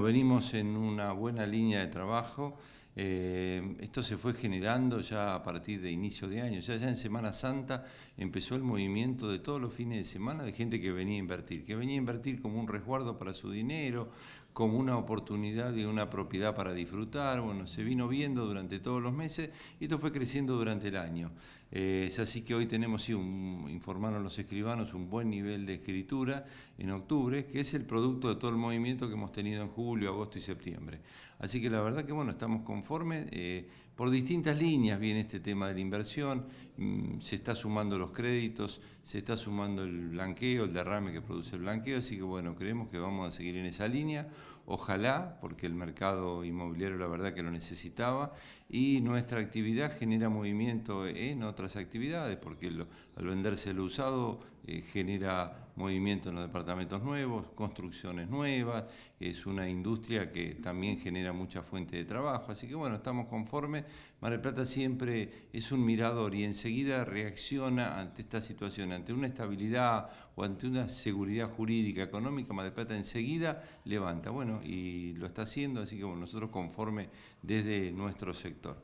Venimos en una buena línea de trabajo eh, esto se fue generando ya a partir de inicio de año, ya, en Semana Santa empezó el movimiento de todos los fines de semana de gente que venía a invertir, que venía a invertir como un resguardo para su dinero, como una oportunidad y una propiedad para disfrutar, bueno, se vino viendo durante todos los meses y esto fue creciendo durante el año. es eh, así que hoy tenemos, sí, informaron los escribanos, un buen nivel de escritura en octubre, que es el producto de todo el movimiento que hemos tenido en julio, agosto y septiembre. Así que la verdad que bueno, estamos con conforme. Eh, por distintas líneas viene este tema de la inversión, mm, se está sumando los créditos, se está sumando el blanqueo, el derrame que produce el blanqueo, así que bueno, creemos que vamos a seguir en esa línea, ojalá, porque el mercado inmobiliario la verdad que lo necesitaba, y nuestra actividad genera movimiento en otras actividades, porque al venderse lo usado eh, genera movimiento en los departamentos nuevos, construcciones nuevas, es una industria que también genera mucha fuente de trabajo, así que bueno, estamos conformes. Mar del Plata siempre es un mirador y enseguida reacciona ante esta situación, ante una estabilidad o ante una seguridad jurídica, económica, Mar del Plata enseguida levanta, bueno, y lo está haciendo, así que bueno, nosotros conformes desde nuestro sector.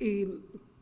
Eh,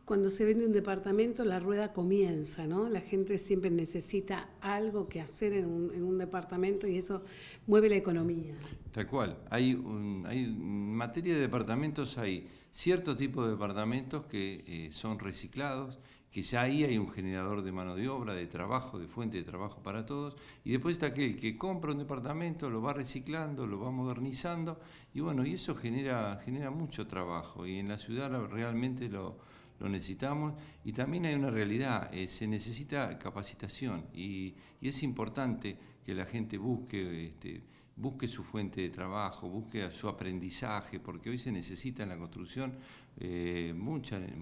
cuando se vende un departamento la rueda comienza, ¿no? La gente siempre necesita algo que hacer en un, departamento y eso mueve la economía. Tal cual. Hay, un, en materia de departamentos hay cierto tipo de departamentos que eh, son reciclados que ya ahí hay un generador de mano de obra, de trabajo, de fuente de trabajo para todos, y después está aquel que compra un departamento, lo va reciclando, lo va modernizando, y bueno, y eso genera, genera mucho trabajo, y en la ciudad realmente lo, necesitamos, y también hay una realidad, eh, se necesita capacitación, y, es importante que la gente busque... Este, busque su fuente de trabajo, busque su aprendizaje, porque hoy se necesita en la construcción eh,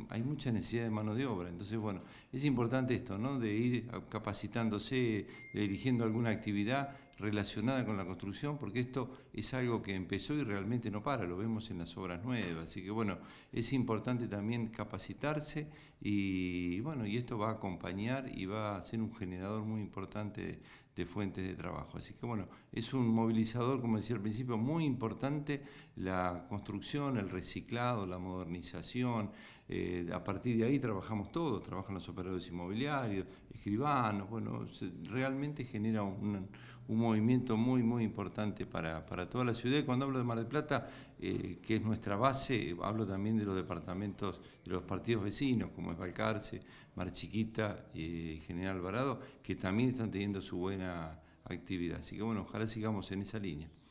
hay mucha necesidad de mano de obra. Entonces, bueno, es importante esto, ¿no? De ir capacitándose, dirigiendo alguna actividad relacionada con la construcción, porque esto es algo que empezó y realmente no para, lo vemos en las obras nuevas. Así que bueno, es importante también capacitarse y bueno, y esto va a acompañar y va a ser un generador muy importante de fuentes de trabajo. Así que bueno, es un movilizador, como decía al principio, muy importante la construcción, el reciclado, la modernización. Eh, a partir de ahí trabajamos todos, trabajan los operadores inmobiliarios, escribanos, bueno, realmente genera un, un movimiento muy, muy importante para, toda la ciudad. cuando hablo de Mar del Plata, eh, que es nuestra base, eh, hablo también de los departamentos, de los partidos vecinos, como es Valcarce, Mar Chiquita y eh, General Alvarado, que también están teniendo su buena actividad. Así que bueno, ojalá sigamos en esa línea.